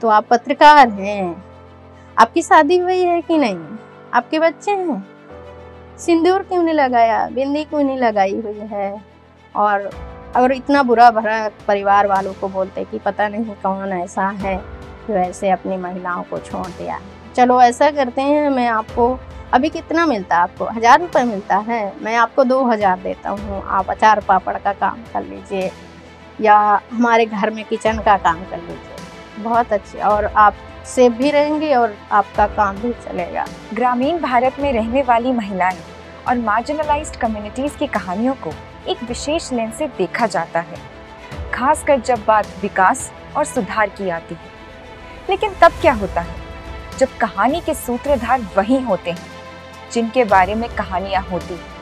तो आप पत्रकार हैं आपकी शादी हुई है कि नहीं आपके बच्चे हैं सिंदूर क्यों नहीं लगाया बिंदी क्यों नहीं लगाई हुई है और और इतना बुरा भरा परिवार वालों को बोलते कि पता नहीं कौन ऐसा है जो ऐसे अपनी महिलाओं को छोड़ दिया चलो ऐसा करते हैं मैं आपको अभी कितना मिलता है आपको हज़ार रुपये मिलता है मैं आपको दो हज़ार देता हूँ आप अचार पापड़ का काम कर लीजिए या हमारे घर में किचन का काम कर लीजिए बहुत अच्छी और आप सेफ भी रहेंगी और आपका काम भी चलेगा ग्रामीण भारत में रहने वाली महिलाएं और मार्जिनलाइज्ड कम्युनिटीज़ की कहानियों को एक विशेष लेंस से देखा जाता है खासकर जब बात विकास और सुधार की आती है लेकिन तब क्या होता है जब कहानी के सूत्रधार वही होते हैं जिनके बारे में कहानियाँ होती हैं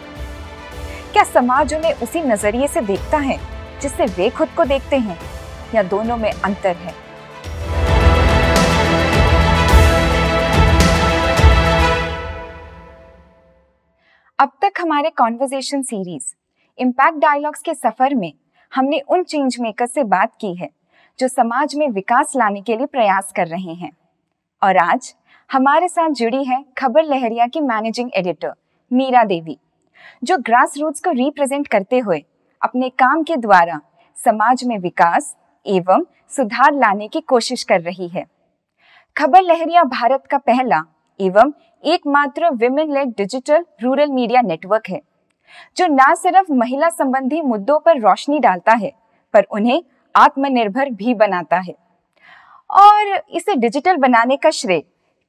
क्या समाज उन्हें उसी नज़रिए से देखता है जिससे वे खुद को देखते हैं या दोनों में अंतर है हमारे कॉन्वर्जेशन सीरीज इम्पैक्ट डायलॉग्स के सफर में हमने उन चेंज मेकर से बात की है जो समाज में विकास लाने के लिए प्रयास कर रहे हैं और आज हमारे साथ जुड़ी है खबर लहरिया की मैनेजिंग एडिटर मीरा देवी जो ग्रास रूट्स को रिप्रेजेंट करते हुए अपने काम के द्वारा समाज में विकास एवं सुधार लाने की कोशिश कर रही है खबर लहरिया भारत का पहला एवं एकमात्र women led digital rural media network है जो न सिर्फ महिला संबंधी मुद्दों पर रोशनी डालता है पर उन्हें आत्मनिर्भर भी बनाता है और इसे डिजिटल बनाने का श्रेय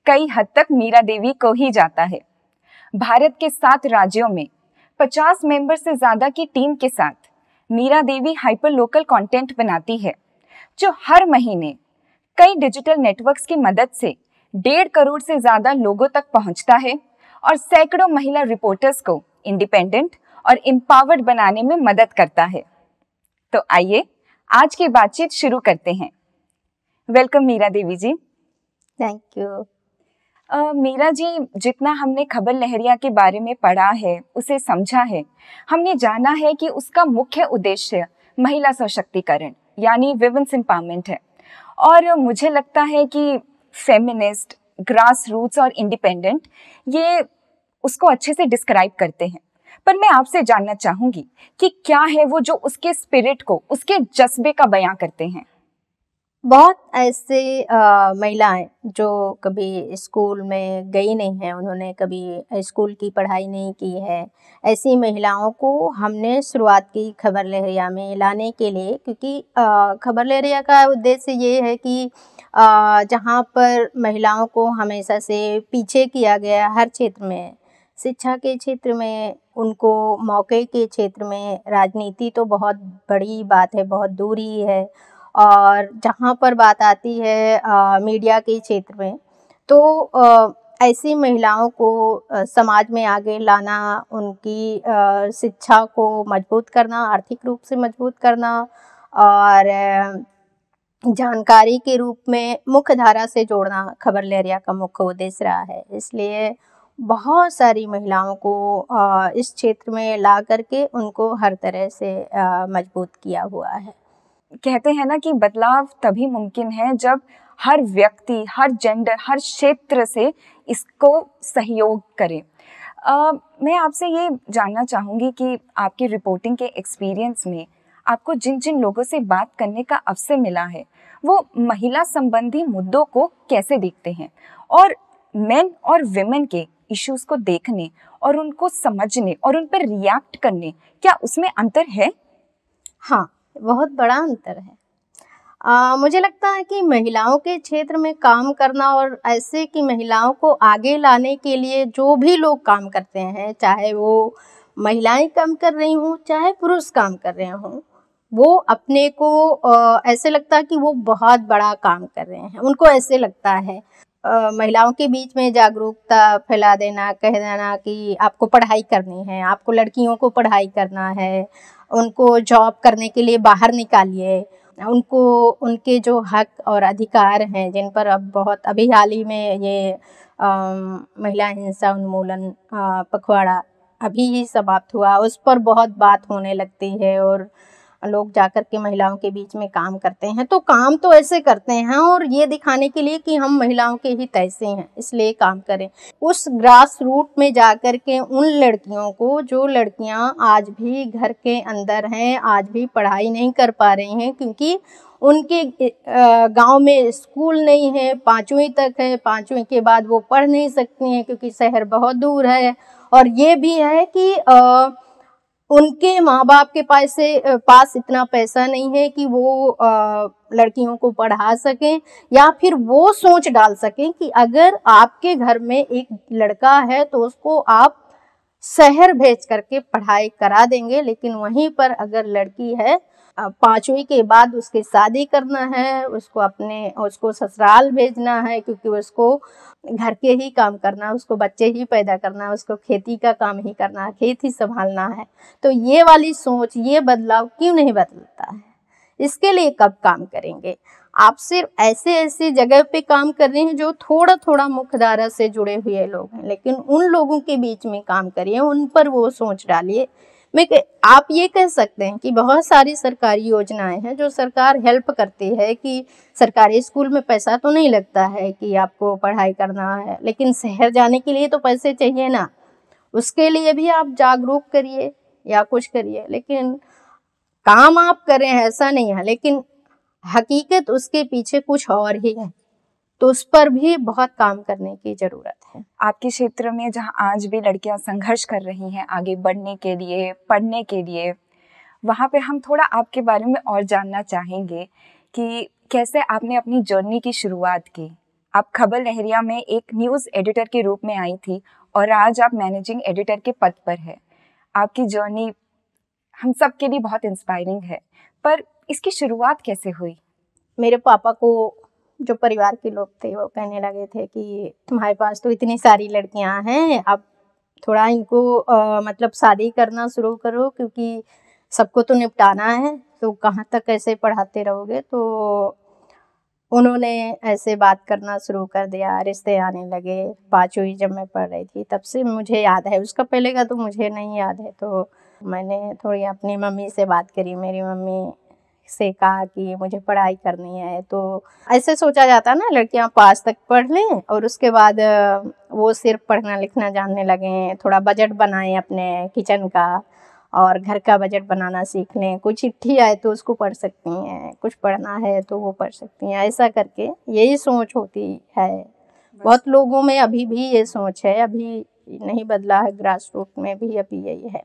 कई हद तक मीरा देवी को ही जाता है भारत के सात राज्यों में 50 मेंबर से ज्यादा की टीम के साथ Meera Devi hyper local content बनाती है जो हर महीने कई डिजिटल नेटवर्क्स की मदद से डेढ़ करोड़ से ज्यादा लोगों तक पहुंचता है और सैकड़ों महिला रिपोर्टर्स को इंडिपेंडेंट और इम्पावर्ड बनाने में मदद करता है तो आइए आज की बातचीत शुरू करते हैं welcome Meera Devi ji thank you Uh, Meera ji जितना हमने खबर लहरिया के बारे में पढ़ा है उसे समझा है हमने जाना है कि उसका मुख्य उद्देश्य महिला सशक्तिकरण यानी विमेंस एम्पावरमेंट है और मुझे लगता है कि फेमिनिस्ट ग्रास रूट्स और इंडिपेंडेंट ये उसको अच्छे से डिस्क्राइब करते हैं पर मैं आपसे जानना चाहूंगी कि क्या है वो जो उसके स्पिरिट को उसके जज्बे का बयां करते हैं बहुत ऐसे महिलाएं जो कभी स्कूल में गई नहीं हैं उन्होंने कभी स्कूल की पढ़ाई नहीं की है ऐसी महिलाओं को हमने शुरुआत की खबर लहरिया में लाने के लिए क्योंकि खबर लहरिया का उद्देश्य ये है कि जहाँ पर महिलाओं को हमेशा से पीछे किया गया हर क्षेत्र में शिक्षा के क्षेत्र में उनको मौक़े के क्षेत्र में राजनीति तो बहुत बड़ी बात है बहुत दूर ही है और जहाँ पर बात आती है मीडिया के क्षेत्र में तो ऐसी महिलाओं को समाज में आगे लाना उनकी शिक्षा को मजबूत करना आर्थिक रूप से मजबूत करना और जानकारी के रूप में मुख्य धारा से जोड़ना खबर लहरिया का मुख्य उद्देश्य रहा है इसलिए बहुत सारी महिलाओं को इस क्षेत्र में ला करके उनको हर तरह से मजबूत किया हुआ है कहते हैं ना कि बदलाव तभी मुमकिन है जब हर व्यक्ति हर जेंडर हर क्षेत्र से इसको सहयोग करें मैं आपसे ये जानना चाहूँगी कि आपकी रिपोर्टिंग के एक्सपीरियंस में आपको जिन जिन लोगों से बात करने का अवसर मिला है वो महिला संबंधी मुद्दों को कैसे देखते हैं और मेन और वेमेन के इश्यूज को देखने और उनको समझने और उन पर रिएक्ट करने क्या उसमें अंतर है हाँ बहुत बड़ा अंतर है आ, मुझे लगता है कि महिलाओं के क्षेत्र में काम करना और ऐसे कि महिलाओं को आगे लाने के लिए जो भी लोग काम करते हैं चाहे वो महिलाएं काम कर रही हों चाहे पुरुष काम कर रहे हों वो अपने को ऐसे लगता है कि वो बहुत बड़ा काम कर रहे हैं उनको ऐसे लगता है महिलाओं के बीच में जागरूकता फैला देना कह देना कि आपको पढ़ाई करनी है आपको लड़कियों को पढ़ाई करना है उनको जॉब करने के लिए बाहर निकालिए उनको उनके जो हक और अधिकार हैं जिन पर अब बहुत अभी हाल ही में ये आ, महिला हिंसा उन्मूलन पखवाड़ा अभी ही समाप्त हुआ उस पर बहुत बात होने लगती है और लोग जाकर के महिलाओं के बीच में काम करते हैं तो काम तो ऐसे करते हैं और ये दिखाने के लिए कि हम महिलाओं के ही तैसे हैं इसलिए काम करें उस ग्रास रूट में जाकर के उन लड़कियों को जो लड़कियां आज भी घर के अंदर हैं आज भी पढ़ाई नहीं कर पा रही हैं क्योंकि उनके गांव में स्कूल नहीं है पाँचवीं तक है पाँचवीं के बाद वो पढ़ नहीं सकती हैं क्योंकि शहर बहुत दूर है और ये भी है कि आ, उनके माँ बाप के पास से पास इतना पैसा नहीं है कि वो लड़कियों को पढ़ा सकें या फिर वो सोच डाल सकें कि अगर आपके घर में एक लड़का है तो उसको आप शहर भेज करके पढ़ाई करा देंगे लेकिन वहीं पर अगर लड़की है पांचवी के बाद उसके शादी करना है उसको अपने उसको ससुराल भेजना है क्योंकि उसको घर के ही काम करना है उसको बच्चे ही पैदा करना है उसको खेती का काम ही करना है खेत ही संभालना है तो ये वाली सोच ये बदलाव क्यों नहीं बदलता है इसके लिए कब काम करेंगे आप सिर्फ ऐसे ऐसे जगह पे काम कर रहे हैं जो थोड़ा थोड़ा मुख्यधारा से जुड़े हुए लोग हैं लेकिन उन लोगों के बीच में काम करिए उन पर वो सोच डालिए मैं आप ये कह सकते हैं कि बहुत सारी सरकारी योजनाएं हैं जो सरकार हेल्प करती है कि सरकारी स्कूल में पैसा तो नहीं लगता है कि आपको पढ़ाई करना है लेकिन शहर जाने के लिए तो पैसे चाहिए ना उसके लिए भी आप जागरूक करिए या कुछ करिए लेकिन काम आप करें ऐसा नहीं है लेकिन हकीकत उसके पीछे कुछ और ही है तो उस पर भी बहुत काम करने की ज़रूरत है आपके क्षेत्र में जहाँ आज भी लड़कियाँ संघर्ष कर रही हैं आगे बढ़ने के लिए पढ़ने के लिए वहाँ पे हम थोड़ा आपके बारे में और जानना चाहेंगे कि कैसे आपने अपनी जर्नी की शुरुआत की आप खबर लहरिया में एक न्यूज़ एडिटर के रूप में आई थी और आज आप मैनेजिंग एडिटर के पद पर है आपकी जर्नी हम सब के लिए बहुत इंस्पायरिंग है पर इसकी शुरुआत कैसे हुई मेरे पापा को जो परिवार के लोग थे वो कहने लगे थे कि तुम्हारे पास तो इतनी सारी लड़कियां हैं अब थोड़ा इनको आ, मतलब शादी करना शुरू करो क्योंकि सबको तो निपटाना है तो कहाँ तक ऐसे पढ़ाते रहोगे तो उन्होंने ऐसे बात करना शुरू कर दिया रिश्ते आने लगे पाँचवीं जब मैं पढ़ रही थी तब से मुझे याद है उसका पहले का तो मुझे नहीं याद है तो मैंने थोड़ी अपनी मम्मी से बात करी मेरी मम्मी से कहा कि मुझे पढ़ाई करनी है तो ऐसे सोचा जाता है ना लड़कियां पास तक पढ़ लें और उसके बाद वो सिर्फ पढ़ना लिखना जानने लगें थोड़ा बजट बनाएं अपने किचन का और घर का बजट बनाना सीख लें कुछ चिट्ठी आए तो उसको पढ़ सकती हैं कुछ पढ़ना है तो वो पढ़ सकती हैं ऐसा करके यही सोच होती है बहुत लोगों में अभी भी ये सोच है अभी नहीं बदला है ग्रास रूट में भी अभी यही है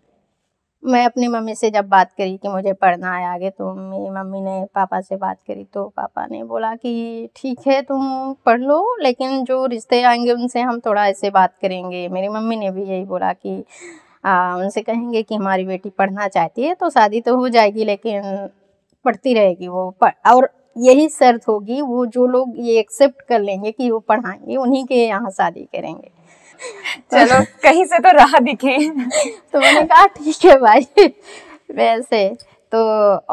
मैं अपनी मम्मी से जब बात करी कि मुझे पढ़ना है आगे तो मेरी मम्मी ने पापा से बात करी तो पापा ने बोला कि ठीक है तुम पढ़ लो लेकिन जो रिश्ते आएंगे उनसे हम थोड़ा ऐसे बात करेंगे मेरी मम्मी ने भी यही बोला कि आ, उनसे कहेंगे कि हमारी बेटी पढ़ना चाहती है तो शादी तो हो जाएगी लेकिन पढ़ती रहेगी वो पढ़ और यही शर्त होगी वो जो लोग ये एक्सेप्ट कर लेंगे कि वो पढ़ाएंगे उन्हीं के यहाँ शादी करेंगे चलो कहीं से तो राह दिखे तो मैंने कहा ठीक है भाई वैसे तो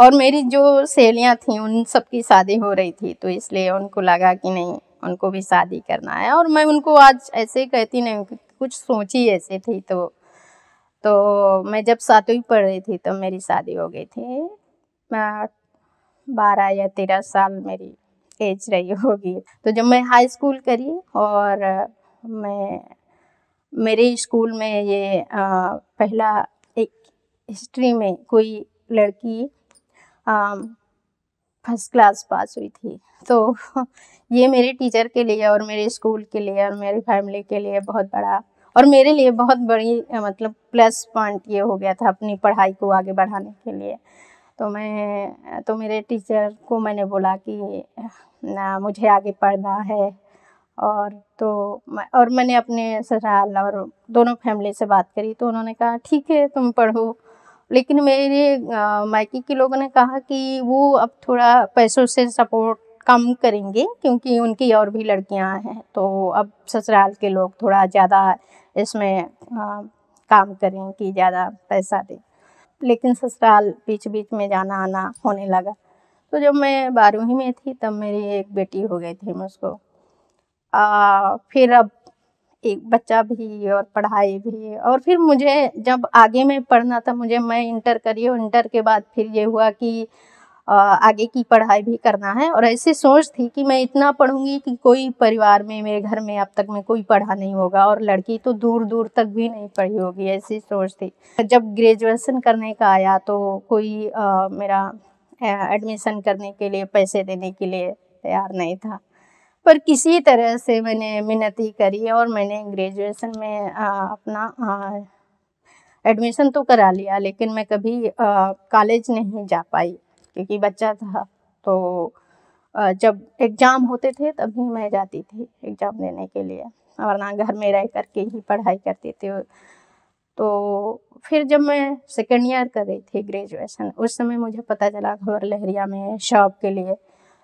और मेरी जो सहेलियाँ थी उन सबकी शादी हो रही थी तो इसलिए उनको लगा कि नहीं उनको भी शादी करना है और मैं उनको आज ऐसे कहती नहीं कुछ सोची ऐसे थी तो तो मैं जब सातवीं पढ़ रही थी तो मेरी शादी हो गई थी बारह या तेरह साल मेरी एज रही होगी तो जब मैं हाई स्कूल करी और मैं मेरे स्कूल में ये आ, पहला एक हिस्ट्री में कोई लड़की फर्स्ट क्लास पास हुई थी तो ये मेरे टीचर के लिए और मेरे स्कूल के लिए और मेरी फैमिली के लिए बहुत बड़ा और मेरे लिए बहुत बड़ी मतलब प्लस पॉइंट ये हो गया था अपनी पढ़ाई को आगे बढ़ाने के लिए तो मैं तो मेरे टीचर को मैंने बोला कि ना मुझे आगे पढ़ना है और तो और मैंने अपने ससुराल और दोनों फैमिली से बात करी तो उन्होंने कहा ठीक है तुम पढ़ो लेकिन मेरे मायके के लोगों ने कहा कि वो अब थोड़ा पैसों से सपोर्ट कम करेंगे क्योंकि उनकी और भी लड़कियां हैं तो अब ससुराल के लोग थोड़ा ज़्यादा इसमें आ, काम करें कि ज़्यादा पैसा दें लेकिन ससुराल बीच बीच में जाना आना होने लगा तो जब मैं बारहवीं में थी तब मेरी एक बेटी हो गई थी मुझको आ, फिर अब एक बच्चा भी और पढ़ाई भी और फिर मुझे जब आगे में पढ़ना था मुझे मैं इंटर करी और इंटर के बाद फिर ये हुआ कि आ, आगे की पढ़ाई भी करना है और ऐसी सोच थी कि मैं इतना पढ़ूंगी कि कोई परिवार में मेरे घर में अब तक में कोई पढ़ा नहीं होगा और लड़की तो दूर दूर तक भी नहीं पढ़ी होगी ऐसी सोच थी जब ग्रेजुएशन करने का आया तो कोई आ, मेरा एडमिशन करने के लिए पैसे देने के लिए तैयार नहीं था पर किसी तरह से मैंने मिन्नती करी और मैंने ग्रेजुएशन में आ, अपना एडमिशन तो करा लिया लेकिन मैं कभी आ, कॉलेज नहीं जा पाई क्योंकि बच्चा था तो आ, जब एग्ज़ाम होते थे तभी मैं जाती थी एग्ज़ाम देने के लिए वरना घर में रह करके ही पढ़ाई करती थी तो फिर जब मैं सेकेंड ईयर कर रही थी ग्रेजुएशन उस समय मुझे पता चला खबर लहरिया में शॉप के लिए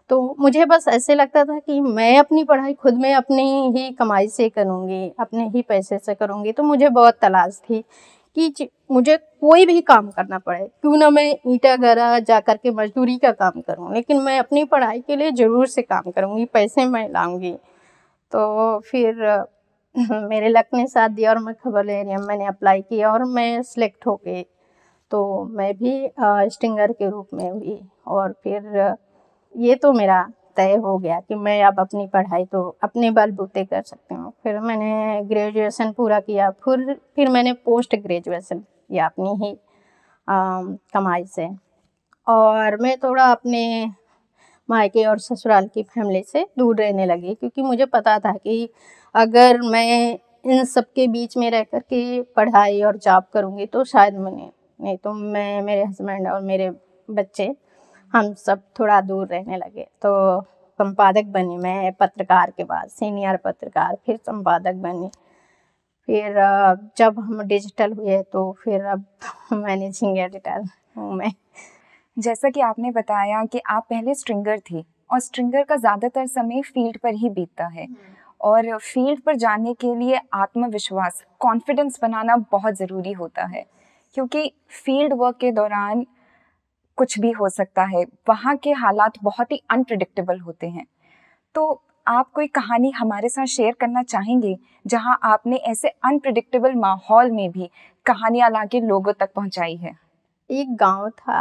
तो मुझे बस ऐसे लगता था कि मैं अपनी पढ़ाई खुद में अपने ही कमाई से करूँगी अपने ही पैसे से करूँगी तो मुझे बहुत तलाश थी कि मुझे कोई भी काम करना पड़े क्यों ना मैं ईटा गरा जा कर के मजदूरी का काम करूँ लेकिन मैं अपनी पढ़ाई के लिए ज़रूर से काम करूँगी पैसे मैं लाऊँगी तो फिर मेरे लक ने साथ दिया और मैं खबर ले रही मैंने अप्लाई किया और मैं सिलेक्ट हो गई तो मैं भी स्टिंगर के रूप में हुई और फिर ये तो मेरा तय हो गया कि मैं अब अपनी पढ़ाई तो अपने बलबूते कर सकती हूँ फिर मैंने ग्रेजुएशन पूरा किया फिर फिर मैंने पोस्ट ग्रेजुएशन किया अपनी ही आ, कमाई से और मैं थोड़ा अपने मायके और ससुराल की फैमिली से दूर रहने लगी क्योंकि मुझे पता था कि अगर मैं इन सब के बीच में रह कर के पढ़ाई और जॉब करूँगी तो शायद मैंने नहीं तो मैं मेरे हस्बैंड और मेरे बच्चे हम सब थोड़ा दूर रहने लगे तो संपादक बनी मैं पत्रकार के बाद सीनियर पत्रकार फिर संपादक बनी फिर जब हम डिजिटल हुए तो फिर अब मैनेजिंग एडिटर हूँ मैं जैसा कि आपने बताया कि आप पहले स्ट्रिंगर थी और स्ट्रिंगर का ज़्यादातर समय फील्ड पर ही बीतता है हम्म। और फील्ड पर जाने के लिए आत्मविश्वास कॉन्फिडेंस बनाना बहुत ज़रूरी होता है क्योंकि फील्ड वर्क के दौरान कुछ भी हो सकता है वहाँ के हालात बहुत ही अनप्रडिक्टेबल होते हैं तो आप कोई कहानी हमारे साथ शेयर करना चाहेंगे जहाँ आपने ऐसे अनप्रडिक्टेबल माहौल में भी कहानियाँ ला के लोगों तक पहुँचाई है एक गांव था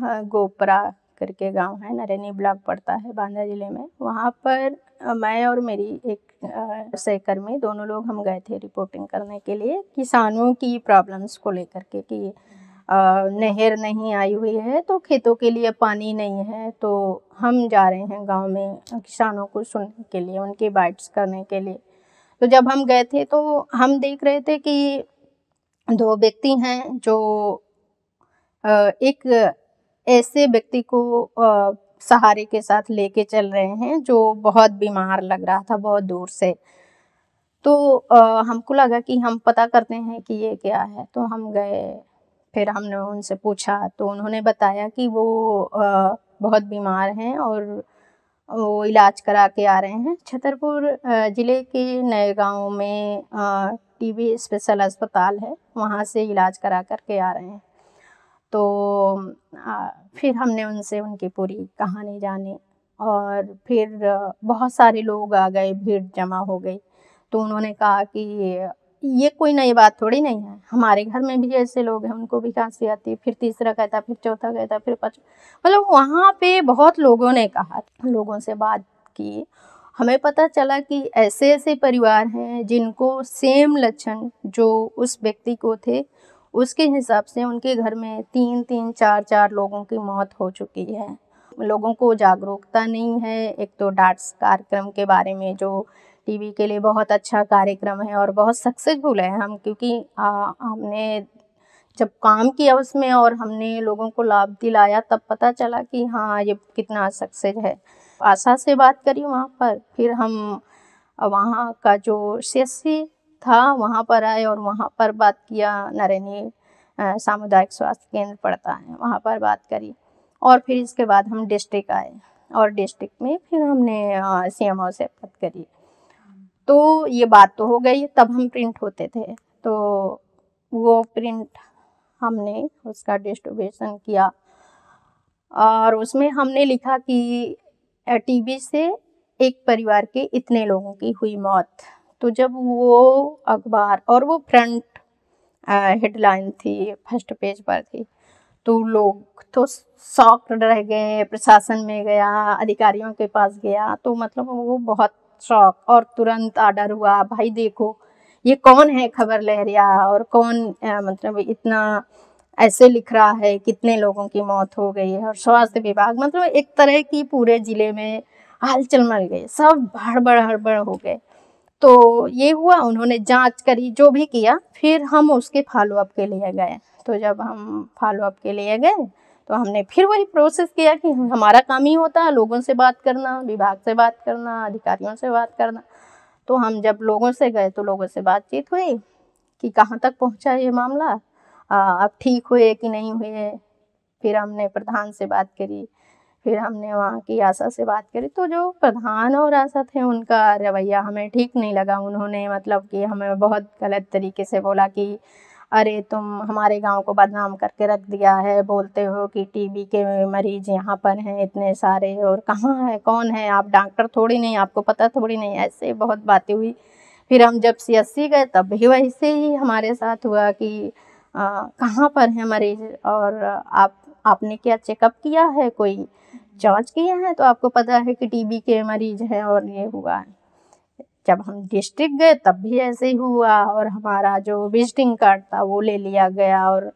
हाँ, गोपरा करके गांव है नरेनी ब्लॉक पड़ता है बांदा जिले में वहाँ पर मैं और मेरी एक सहकर्मी दोनों लोग हम गए थे रिपोर्टिंग करने के लिए किसानों की प्रॉब्लम्स को लेकर के कि नहर नहीं आई हुई है तो खेतों के लिए पानी नहीं है तो हम जा रहे हैं गांव में किसानों को सुनने के लिए उनकी बाइट्स करने के लिए तो जब हम गए थे तो हम देख रहे थे कि दो व्यक्ति हैं जो एक ऐसे व्यक्ति को सहारे के साथ लेके चल रहे हैं जो बहुत बीमार लग रहा था बहुत दूर से तो हमको लगा कि हम पता करते हैं कि ये क्या है तो हम गए फिर हमने उनसे पूछा तो उन्होंने बताया कि वो बहुत बीमार हैं और वो इलाज करा के आ रहे हैं छतरपुर ज़िले के नए गांव में टीबी स्पेशल अस्पताल है वहाँ से इलाज करा कर के आ रहे हैं तो फिर हमने उनसे उनकी पूरी कहानी जानी और फिर बहुत सारे लोग आ गए भीड़ जमा हो गई तो उन्होंने कहा कि ये कोई नई बात थोड़ी नहीं है हमारे घर में भी ऐसे लोग हैं उनको भी खांसी आती है फिर तीसरा कहता फिर चौथा कहता फिर पाँचवा मतलब वहाँ पे बहुत लोगों ने कहा लोगों से बात की हमें पता चला कि ऐसे ऐसे परिवार हैं जिनको सेम लक्षण जो उस व्यक्ति को थे उसके हिसाब से उनके घर में तीन तीन चार चार लोगों की मौत हो चुकी है लोगों को जागरूकता नहीं है एक तो डांस कार्यक्रम के बारे में जो टीवी के लिए बहुत अच्छा कार्यक्रम है और बहुत सक्सेसफुल है हम क्योंकि आ, हमने जब काम किया उसमें और हमने लोगों को लाभ दिलाया तब पता चला कि हाँ ये कितना सक्सेस है आशा से बात करी वहाँ पर फिर हम वहाँ का जो सी था वहाँ पर आए और वहाँ पर बात किया नरेनी सामुदायिक स्वास्थ्य केंद्र पड़ता है वहाँ पर बात करी और फिर इसके बाद हम डिस्ट्रिक्ट आए और डिस्ट्रिक्ट में फिर हमने सी एम से बात करी तो ये बात तो हो गई तब हम प्रिंट होते थे तो वो प्रिंट हमने उसका डिस्ट्रीब्यूशन किया और उसमें हमने लिखा कि टीबी से एक परिवार के इतने लोगों की हुई मौत तो जब वो अखबार और वो फ्रंट हेडलाइन थी फर्स्ट पेज पर थी तो लोग तो शॉक रह गए प्रशासन में गया अधिकारियों के पास गया तो मतलब वो बहुत शौक और तुरंत ऑर्डर हुआ भाई देखो ये कौन है खबर लहरिया और कौन आ, मतलब इतना ऐसे लिख रहा है कितने लोगों की मौत हो गई है और स्वास्थ्य विभाग मतलब एक तरह की पूरे ज़िले में हलचल मल गए सब हड़बड़ हड़बड़ हो गए तो ये हुआ उन्होंने जांच करी जो भी किया फिर हम उसके फॉलोअप के लिए गए तो जब हम फॉलोअप के लिए गए तो हमने फिर वही प्रोसेस किया कि हमारा काम ही होता है लोगों से बात करना विभाग से बात करना अधिकारियों से बात करना तो हम जब लोगों से गए तो लोगों से बातचीत हुई कि कहाँ तक पहुँचा ये मामला अब ठीक हुए कि नहीं हुए फिर हमने प्रधान से बात करी फिर हमने वहाँ की आशा से बात करी तो जो प्रधान और आशा थे उनका रवैया हमें ठीक नहीं लगा उन्होंने मतलब कि हमें बहुत गलत तरीके से बोला कि अरे तुम हमारे गांव को बदनाम करके रख दिया है बोलते हो कि टीबी के मरीज यहाँ पर हैं इतने सारे और कहाँ है कौन है आप डॉक्टर थोड़ी नहीं आपको पता थोड़ी नहीं ऐसे बहुत बातें हुई फिर हम जब सी गए तब भी वैसे ही हमारे साथ हुआ कि कहाँ पर है मरीज और आप आपने क्या चेकअप किया है कोई जांच किया है तो आपको पता है कि टीबी के मरीज हैं और ये हुआ है जब हम डिस्ट्रिक्ट गए तब भी ऐसे ही हुआ और हमारा जो विजिटिंग कार्ड था वो ले लिया गया और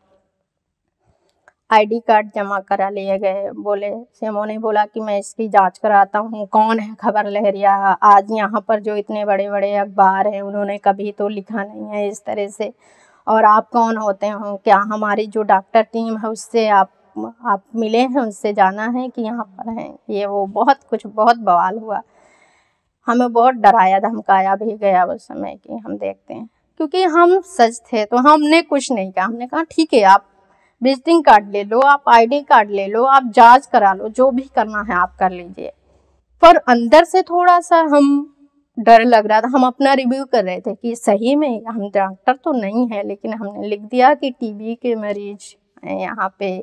आईडी कार्ड जमा करा लिए गए बोले सेमो ने बोला कि मैं इसकी जांच कराता हूँ कौन है खबर लहरिया आज यहाँ पर जो इतने बड़े बड़े अखबार हैं उन्होंने कभी तो लिखा नहीं है इस तरह से और आप कौन होते हो क्या हमारी जो डॉक्टर टीम है उससे आप आप मिले हैं उससे जाना है कि यहाँ पर हैं ये वो बहुत कुछ बहुत बवाल हुआ हमें बहुत डराया धमकाया भी गया उस समय कि हम देखते हैं क्योंकि हम सच थे तो हमने कुछ नहीं कहा हमने कहा ठीक है आप विजिटिंग कार्ड ले लो आप आईडी कार्ड ले लो आप जांच करा लो जो भी करना है आप कर लीजिए पर अंदर से थोड़ा सा हम डर लग रहा था हम अपना रिव्यू कर रहे थे कि सही में हम डॉक्टर तो नहीं है लेकिन हमने लिख दिया कि टीबी के मरीज यहाँ पे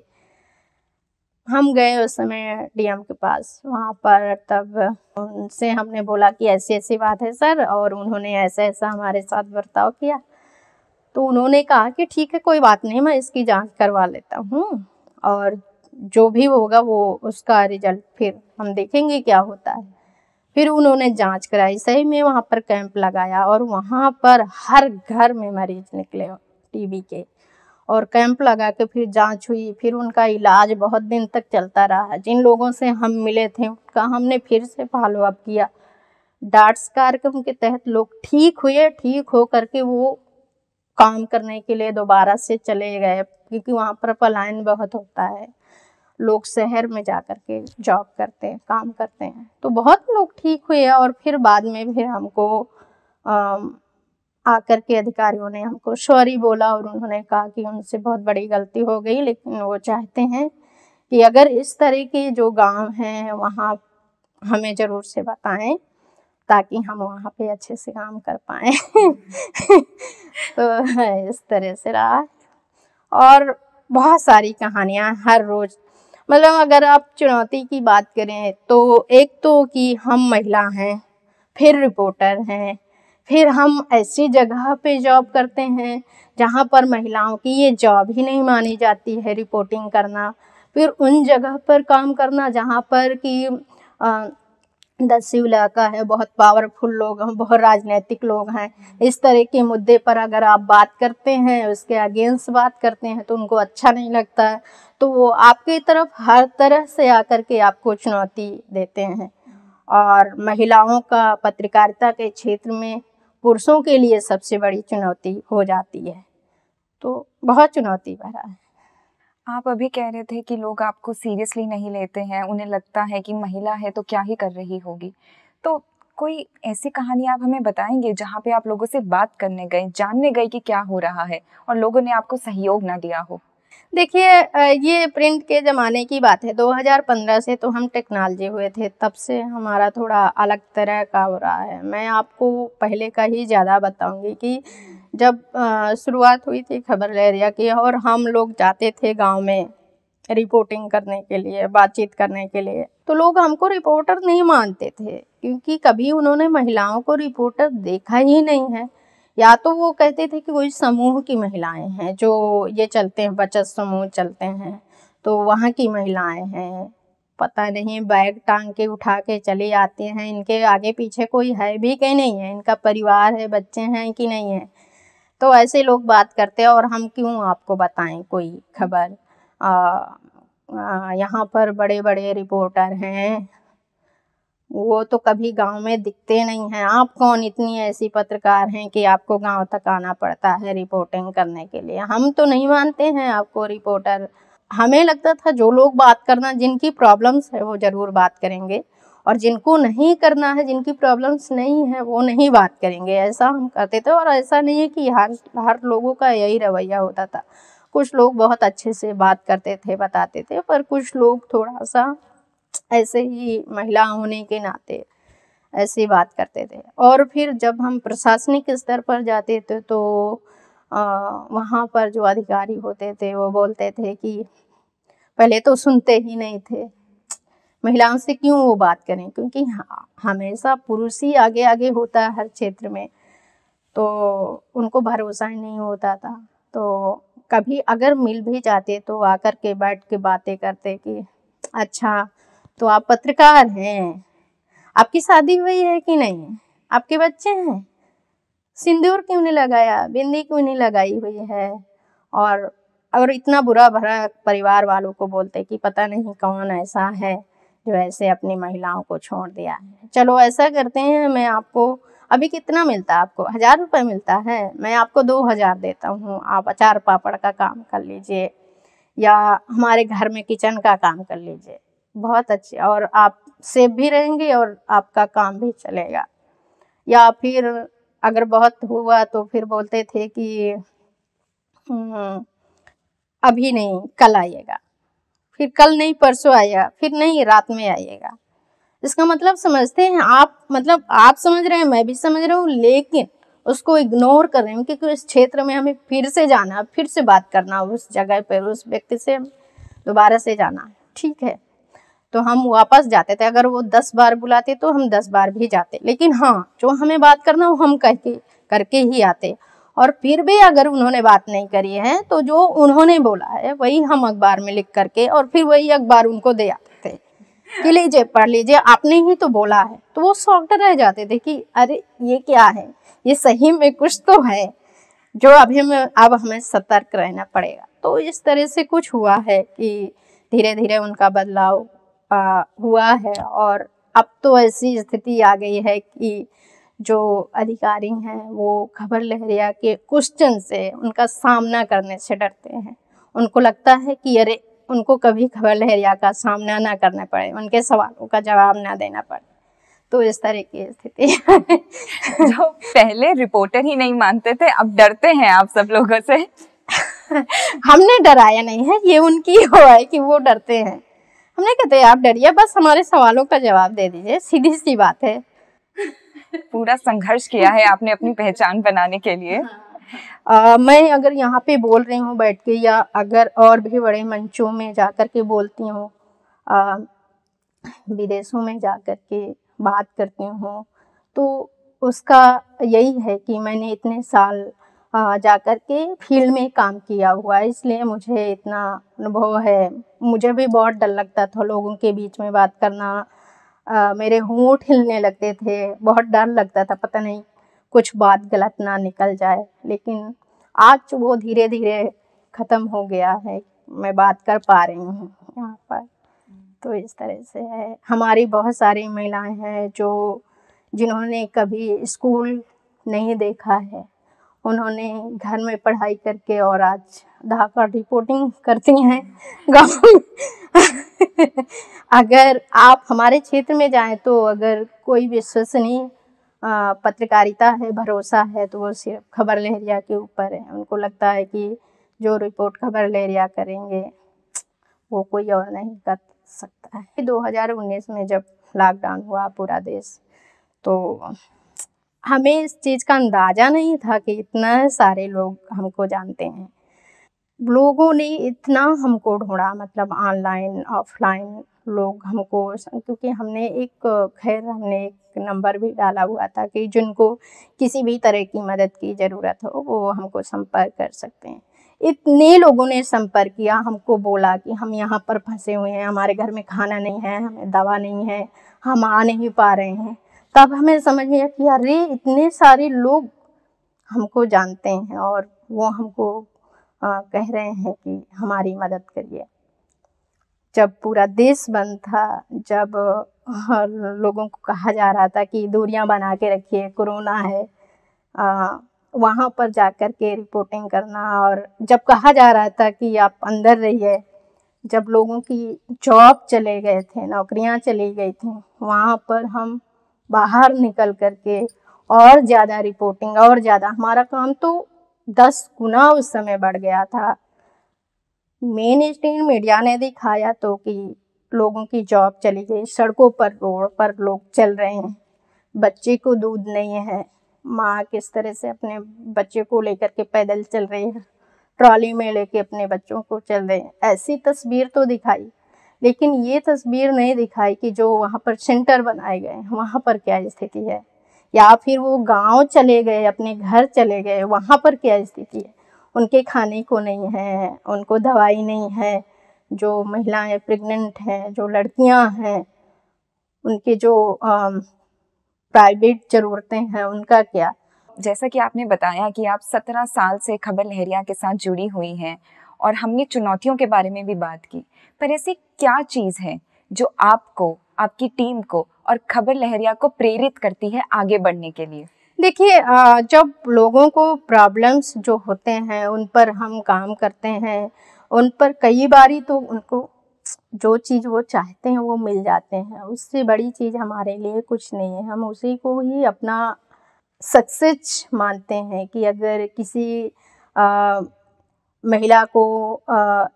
हम गए उस समय डीएम के पास वहाँ पर तब उनसे हमने बोला कि ऐसी ऐसी बात है सर और उन्होंने ऐसा ऐसा हमारे साथ बर्ताव किया तो उन्होंने कहा कि ठीक है कोई बात नहीं मैं इसकी जांच करवा लेता हूँ और जो भी होगा वो उसका रिजल्ट फिर हम देखेंगे क्या होता है फिर उन्होंने जांच कराई सही में वहाँ पर कैंप लगाया और वहाँ पर हर घर में मरीज निकले टीबी के और कैंप लगा के फिर जांच हुई फिर उनका इलाज बहुत दिन तक चलता रहा जिन लोगों से हम मिले थे उनका हमने फिर से फॉलोअप किया डाट्स कार्यक्रम के तहत लोग ठीक हुए ठीक हो करके वो काम करने के लिए दोबारा से चले गए क्योंकि वहाँ पर पलायन बहुत होता है लोग शहर में जा कर के जॉब करते हैं काम करते हैं तो बहुत लोग ठीक हुए और फिर बाद में फिर हमको आकर के अधिकारियों ने हमको सॉरी बोला और उन्होंने कहा कि उनसे बहुत बड़ी गलती हो गई लेकिन वो चाहते हैं कि अगर इस तरह के जो गांव हैं वहाँ हमें ज़रूर से बताएं ताकि हम वहाँ पे अच्छे से काम कर पाए तो इस तरह से रहा और बहुत सारी कहानियाँ हर रोज़ मतलब अगर आप चुनौती की बात करें तो एक तो कि हम महिला हैं फिर रिपोर्टर हैं फिर हम ऐसी जगह पे जॉब करते हैं जहाँ पर महिलाओं की ये जॉब ही नहीं मानी जाती है रिपोर्टिंग करना फिर उन जगह पर काम करना जहाँ पर कि दस्यु इलाका है बहुत पावरफुल लोग हैं बहुत राजनीतिक लोग हैं इस तरह के मुद्दे पर अगर आप बात करते हैं उसके अगेंस्ट बात करते हैं तो उनको अच्छा नहीं लगता है तो वो आपकी तरफ हर तरह से आकर के आपको चुनौती देते हैं और महिलाओं का पत्रकारिता के क्षेत्र में पुरुषों के लिए सबसे बड़ी चुनौती हो जाती है तो बहुत चुनौती भरा है आप अभी कह रहे थे कि लोग आपको सीरियसली नहीं लेते हैं उन्हें लगता है कि महिला है तो क्या ही कर रही होगी तो कोई ऐसी कहानी आप हमें बताएंगे जहाँ पे आप लोगों से बात करने गए जानने गए कि क्या हो रहा है और लोगों ने आपको सहयोग ना दिया हो देखिए ये प्रिंट के ज़माने की बात है 2015 से तो हम टेक्नोलॉजी हुए थे तब से हमारा थोड़ा अलग तरह का हो रहा है मैं आपको पहले का ही ज़्यादा बताऊंगी कि जब शुरुआत हुई थी खबर लहरिया की और हम लोग जाते थे गांव में रिपोर्टिंग करने के लिए बातचीत करने के लिए तो लोग हमको रिपोर्टर नहीं मानते थे क्योंकि कभी उन्होंने महिलाओं को रिपोर्टर देखा ही नहीं है या तो वो कहते थे कि कोई समूह की महिलाएं हैं जो ये चलते हैं बचत समूह चलते हैं तो वहाँ की महिलाएं हैं पता नहीं बैग टांग के उठा के चले आते हैं इनके आगे पीछे कोई है भी कि नहीं है इनका परिवार है बच्चे हैं कि नहीं है तो ऐसे लोग बात करते हैं और हम क्यों आपको बताएं कोई खबर यहाँ पर बड़े बड़े रिपोर्टर हैं वो तो कभी गांव में दिखते नहीं हैं आप कौन इतनी ऐसी पत्रकार हैं कि आपको गांव तक आना पड़ता है रिपोर्टिंग करने के लिए हम तो नहीं मानते हैं आपको रिपोर्टर हमें लगता था जो लोग बात करना जिनकी प्रॉब्लम्स है वो ज़रूर बात करेंगे और जिनको नहीं करना है जिनकी प्रॉब्लम्स नहीं है वो नहीं बात करेंगे ऐसा हम करते थे और ऐसा नहीं है कि हर हर लोगों का यही रवैया होता था कुछ लोग बहुत अच्छे से बात करते थे बताते थे पर कुछ लोग थोड़ा सा ऐसे ही महिला होने के नाते ऐसे बात करते थे और फिर जब हम प्रशासनिक स्तर पर जाते थे तो वहाँ पर जो अधिकारी होते थे वो बोलते थे कि पहले तो सुनते ही नहीं थे महिलाओं से क्यों वो बात करें क्योंकि हमेशा पुरुष ही आगे आगे होता है हर क्षेत्र में तो उनको भरोसा ही नहीं होता था तो कभी अगर मिल भी जाते तो आकर के बैठ के बातें करते कि अच्छा तो आप पत्रकार हैं आपकी शादी हुई है कि नहीं आपके बच्चे हैं सिंदूर क्यों नहीं लगाया बिंदी क्यों नहीं लगाई हुई है और और इतना बुरा भरा परिवार वालों को बोलते कि पता नहीं कौन ऐसा है जो ऐसे अपनी महिलाओं को छोड़ दिया है चलो ऐसा करते हैं मैं आपको अभी कितना मिलता है आपको हजार रुपये मिलता है मैं आपको दो हजार देता हूँ आप अचार पापड़ का काम कर लीजिए या हमारे घर में किचन का काम कर लीजिए बहुत अच्छी और आप सेफ भी रहेंगे और आपका काम भी चलेगा या फिर अगर बहुत हुआ तो फिर बोलते थे कि हम्म, अभी नहीं कल आइएगा फिर कल नहीं परसों आएगा फिर नहीं रात में आइएगा इसका मतलब समझते हैं आप मतलब आप समझ रहे हैं मैं भी समझ रहा हूँ लेकिन उसको इग्नोर कर रहे हैं क्योंकि उस क्षेत्र में हमें फिर से जाना फिर से बात करना उस जगह पर उस व्यक्ति से दोबारा से जाना ठीक है तो हम वापस जाते थे अगर वो दस बार बुलाते तो हम दस बार भी जाते लेकिन हाँ जो हमें बात करना वो हम कह के करके ही आते और फिर भी अगर उन्होंने बात नहीं करी है तो जो उन्होंने बोला है वही हम अखबार में लिख करके और फिर वही अखबार उनको दे आते थे कि लीजिए पढ़ लीजिए आपने ही तो बोला है तो वो शॉक्ट रह जाते थे कि अरे ये क्या है ये सही में कुछ तो है जो अभी हमें अब हमें सतर्क रहना पड़ेगा तो इस तरह से कुछ हुआ है कि धीरे धीरे उनका बदलाव आ, हुआ है और अब तो ऐसी स्थिति आ गई है कि जो अधिकारी हैं वो खबर लहरिया के क्वेश्चन से उनका सामना करने से डरते हैं उनको लगता है कि अरे उनको कभी खबर लहरिया का सामना ना करना पड़े उनके सवालों का जवाब ना देना पड़े तो इस तरह की स्थिति जो पहले रिपोर्टर ही नहीं मानते थे अब डरते हैं आप सब लोगों से हमने डराया नहीं है ये उनकी हुआ है कि वो डरते हैं हमने कहते तो आप डरिए बस हमारे सवालों का जवाब दे दीजिए सीधी सी बात है पूरा संघर्ष किया है आपने अपनी पहचान बनाने के लिए हाँ। आ, मैं अगर यहाँ पे बोल रही हूँ बैठ के या अगर और भी बड़े मंचों में जा कर के बोलती हूँ विदेशों में जा कर के बात करती हूँ तो उसका यही है कि मैंने इतने साल कर के फील्ड में काम किया हुआ है इसलिए मुझे इतना अनुभव है मुझे भी बहुत डर लगता था लोगों के बीच में बात करना आ, मेरे होंठ हिलने लगते थे बहुत डर लगता था पता नहीं कुछ बात गलत ना निकल जाए लेकिन आज वो धीरे धीरे ख़त्म हो गया है मैं बात कर पा रही हूँ यहाँ पर तो इस तरह से है हमारी बहुत सारी महिलाएं हैं जो जिन्होंने कभी स्कूल नहीं देखा है उन्होंने घर में पढ़ाई करके और आज ढाका रिपोर्टिंग करती हैं गाँव में अगर आप हमारे क्षेत्र में जाएं तो अगर कोई विश्वसनीय पत्रकारिता है भरोसा है तो वो सिर्फ खबर लहरिया के ऊपर है उनको लगता है कि जो रिपोर्ट खबर लहरिया करेंगे वो कोई और नहीं कर सकता है 2019 में जब लॉकडाउन हुआ पूरा देश तो हमें इस चीज़ का अंदाज़ा नहीं था कि इतना सारे लोग हमको जानते हैं लोगों ने इतना हमको ढूंढा मतलब ऑनलाइन ऑफलाइन लोग हमको क्योंकि हमने एक खैर हमने एक नंबर भी डाला हुआ था कि जिनको किसी भी तरह की मदद की ज़रूरत हो वो हमको संपर्क कर सकते हैं इतने लोगों ने संपर्क किया हमको बोला कि हम यहाँ पर फंसे हुए हैं हमारे घर में खाना नहीं है हमें दवा नहीं है हम आ नहीं पा रहे हैं तब हमें समझ में आया कि अरे इतने सारे लोग हमको जानते हैं और वो हमको आ, कह रहे हैं कि हमारी मदद करिए जब पूरा देश बंद था जब लोगों को कहा जा रहा था कि दूरियां बना के रखिए कोरोना है आ, वहाँ पर जा कर के रिपोर्टिंग करना और जब कहा जा रहा था कि आप अंदर रहिए जब लोगों की जॉब चले गए थे नौकरियां चली गई थी वहाँ पर हम बाहर निकल करके और ज़्यादा रिपोर्टिंग और ज़्यादा हमारा काम तो दस गुना उस समय बढ़ गया था मेन स्ट्रीम मीडिया ने दिखाया तो कि लोगों की जॉब चली गई सड़कों पर रोड पर लोग चल रहे हैं बच्चे को दूध नहीं है माँ किस तरह से अपने बच्चे को लेकर के पैदल चल रही है ट्रॉली में लेके अपने बच्चों को चल रहे हैं ऐसी तस्वीर तो दिखाई लेकिन ये तस्वीर नहीं दिखाई कि जो वहाँ पर सेंटर बनाए गए हैं वहाँ पर क्या स्थिति है या फिर वो गांव चले गए अपने घर चले गए वहाँ पर क्या स्थिति है उनके खाने को नहीं है उनको दवाई नहीं है जो महिलाएं प्रेग्नेंट हैं जो लड़कियां हैं उनके जो प्राइवेट ज़रूरतें हैं उनका क्या जैसा कि आपने बताया कि आप सत्रह साल से खबर लहरिया के साथ जुड़ी हुई हैं और हमने चुनौतियों के बारे में भी बात की पर ऐसी क्या चीज़ है जो आपको आपकी टीम को और खबर लहरिया को प्रेरित करती है आगे बढ़ने के लिए देखिए जब लोगों को प्रॉब्लम्स जो होते हैं उन पर हम काम करते हैं उन पर कई बारी तो उनको जो चीज़ वो चाहते हैं वो मिल जाते हैं उससे बड़ी चीज़ हमारे लिए कुछ नहीं है हम उसी को ही अपना सक्सेस मानते हैं कि अगर किसी आ, महिला को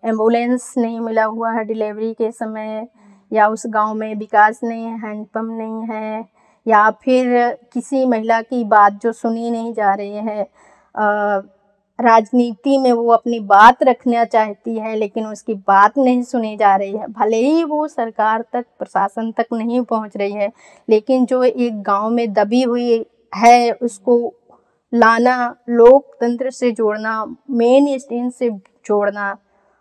एम्बुलेंस नहीं मिला हुआ है डिलीवरी के समय या उस गांव में विकास नहीं है हैंडपम्प नहीं है या फिर किसी महिला की बात जो सुनी नहीं जा रही है राजनीति में वो अपनी बात रखना चाहती है लेकिन उसकी बात नहीं सुनी जा रही है भले ही वो सरकार तक प्रशासन तक नहीं पहुंच रही है लेकिन जो एक गांव में दबी हुई है उसको लाना लोकतंत्र से जोड़ना मेन स्टेज से जोड़ना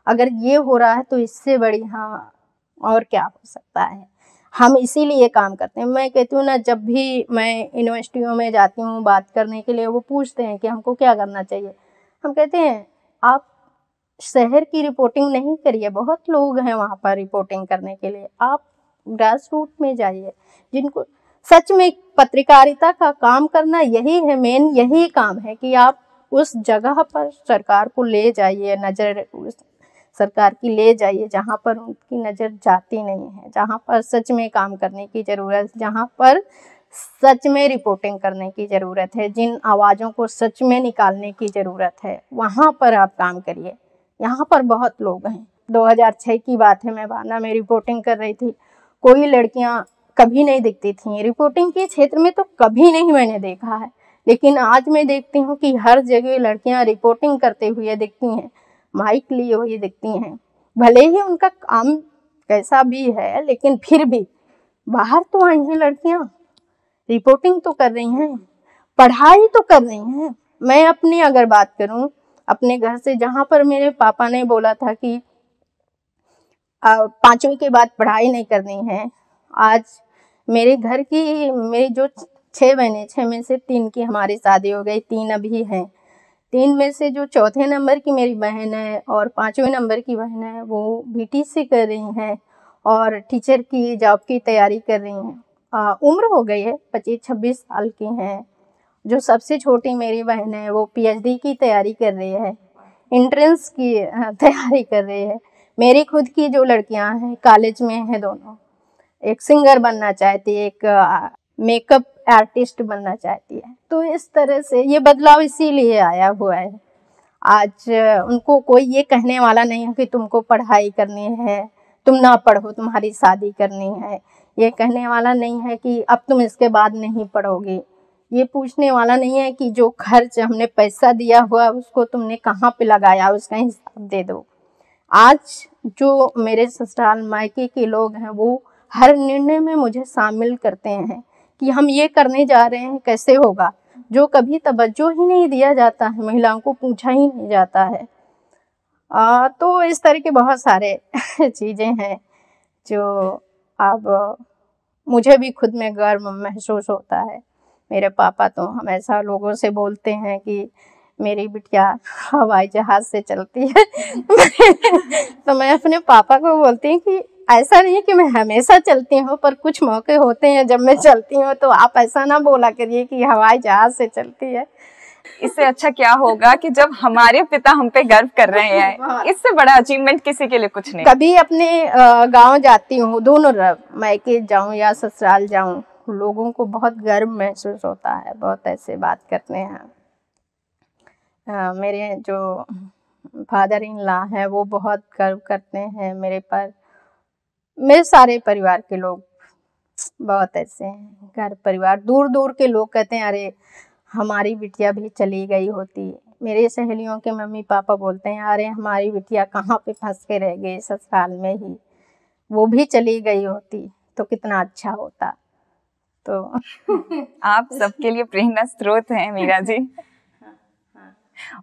अगर ये हो रहा है तो इससे बड़ी हाँ और क्या हो सकता है हम इसीलिए काम करते हैं मैं कहती हूँ ना जब भी मैं यूनिवर्सिटियों में जाती हूँ बात करने के लिए वो पूछते हैं कि हमको क्या करना चाहिए हम कहते हैं आप शहर की रिपोर्टिंग नहीं करिए बहुत लोग हैं वहाँ पर रिपोर्टिंग करने के लिए आप ग्रास रूट में जाइए जिनको सच में पत्रकारिता का काम करना यही है मेन यही काम है कि आप उस जगह पर सरकार को ले जाइए नज़र सरकार की ले जाइए जहाँ पर उनकी नज़र जाती नहीं है जहाँ पर सच में काम करने की ज़रूरत जहाँ पर सच में रिपोर्टिंग करने की ज़रूरत है जिन आवाज़ों को सच में निकालने की ज़रूरत है वहाँ पर आप काम करिए यहाँ पर बहुत लोग हैं 2006 की बात है मैं बाना में रिपोर्टिंग कर रही थी कोई लड़कियाँ कभी नहीं दिखती थी रिपोर्टिंग के क्षेत्र में तो कभी नहीं मैंने देखा है लेकिन आज मैं देखती हूँ कि हर जगह लड़कियाँ रिपोर्टिंग करते हुए दिखती हैं माइक लिए हुए दिखती हैं भले ही उनका काम कैसा भी है लेकिन फिर भी बाहर तो आई हैं लड़कियाँ रिपोर्टिंग तो कर रही हैं पढ़ाई तो कर रही हैं मैं अपनी अगर बात करूं अपने घर से जहाँ पर मेरे पापा ने बोला था कि पाँचवीं के बाद पढ़ाई नहीं करनी है आज मेरे घर की मेरी जो छः बहने छः में से तीन की हमारी शादी हो गई तीन अभी हैं तीन में से जो चौथे नंबर की मेरी बहन है और पाँचवें नंबर की बहन है वो बी से कर रही हैं और टीचर की जॉब की तैयारी कर रही हैं उम्र हो गई है पच्चीस छब्बीस साल की हैं जो सबसे छोटी मेरी बहन है वो पीएचडी की तैयारी कर रही है इंट्रेंस की तैयारी कर रही है मेरी खुद की जो लड़कियां हैं कॉलेज में हैं दोनों एक सिंगर बनना चाहती है एक मेकअप आर्टिस्ट बनना चाहती है तो इस तरह से ये बदलाव इसीलिए आया हुआ है आज उनको कोई ये कहने वाला नहीं है कि तुमको पढ़ाई करनी है तुम ना पढ़ो तुम्हारी शादी करनी है ये कहने वाला नहीं है कि अब तुम इसके बाद नहीं पढ़ोगे ये पूछने वाला नहीं है कि जो खर्च हमने पैसा दिया हुआ उसको तुमने कहाँ पे लगाया उसका हिसाब दे दो आज जो मेरे ससुराल मायके के लोग हैं वो हर निर्णय में मुझे शामिल करते हैं कि हम ये करने जा रहे हैं कैसे होगा जो कभी तवज्जो ही नहीं दिया जाता है महिलाओं को पूछा ही नहीं जाता है आ, तो इस तरह के बहुत सारे चीज़ें हैं जो अब मुझे भी खुद में गर्व महसूस होता है मेरे पापा तो हमेशा लोगों से बोलते हैं कि मेरी बिटिया हवाई जहाज़ से चलती है तो मैं अपने पापा को बोलती हूँ कि ऐसा नहीं है कि मैं हमेशा चलती हूँ पर कुछ मौके होते हैं जब मैं चलती हूँ तो आप ऐसा ना बोला करिए कि हवाई जहाज से चलती है इससे अच्छा क्या होगा कि जब हमारे पिता हम पे गर्व कर रहे हैं इससे बड़ा अचीवमेंट किसी के लिए कुछ नहीं कभी अपने गांव जाती हूँ दोनों मैके जाऊँ या ससुराल जाऊँ लोगों को बहुत गर्व महसूस होता है बहुत ऐसे बात करते हैं मेरे जो फादर इन ला हैं वो बहुत गर्व करते हैं मेरे पर मेरे सारे परिवार के लोग बहुत ऐसे हैं घर परिवार दूर दूर के लोग कहते हैं अरे हमारी बिटिया भी चली गई होती मेरे सहेलियों के मम्मी पापा बोलते हैं अरे हमारी बिटिया कहाँ पे फंस के रह गई ससुराल में ही वो भी चली गई होती तो कितना अच्छा होता तो आप सबके लिए प्रेरणा स्रोत हैं मीरा जी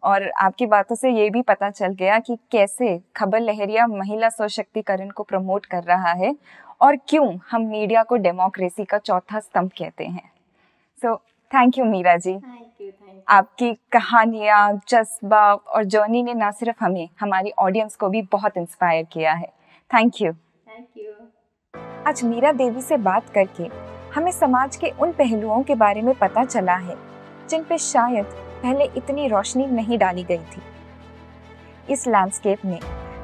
और आपकी बातों से ये भी पता चल गया कि कैसे खबर लहरिया महिला सशक्तिकरण को प्रमोट कर रहा है और क्यों हम मीडिया को डेमोक्रेसी का चौथा स्तंभ कहते हैं so thank you Meera ji आपकी कहानियाँ जज्बा और जर्नी ने ना सिर्फ हमें हमारी ऑडियंस को भी बहुत इंस्पायर किया है थैंक यू आज मीरा देवी से बात करके हमें समाज के उन पहलुओं के बारे में पता चला है जिन पे शायद पहले इतनी रोशनी नहीं डाली गई थी इस लैंडस्केप में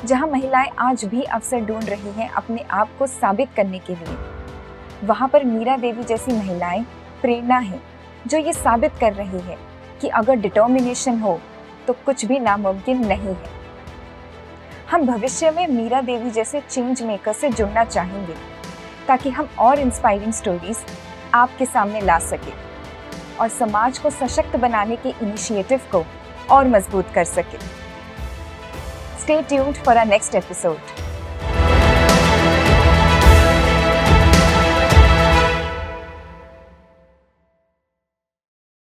जहां महिलाएं आज भी अवसर ढूंढ रही हैं अपने आप को साबित करने के लिए वहां पर मीरा देवी जैसी महिलाएं प्रेरणा हैं जो ये साबित कर रही है कि अगर डिटर्मिनेशन हो तो कुछ भी नामुमकिन नहीं है हम भविष्य में मीरा देवी जैसे चेंज मेकर से जुड़ना चाहेंगे ताकि हम और इंस्पायरिंग स्टोरीज आपके सामने ला सकें और समाज को सशक्त बनाने के इनिशिएटिव को और मजबूत कर सके stay tuned for our next episode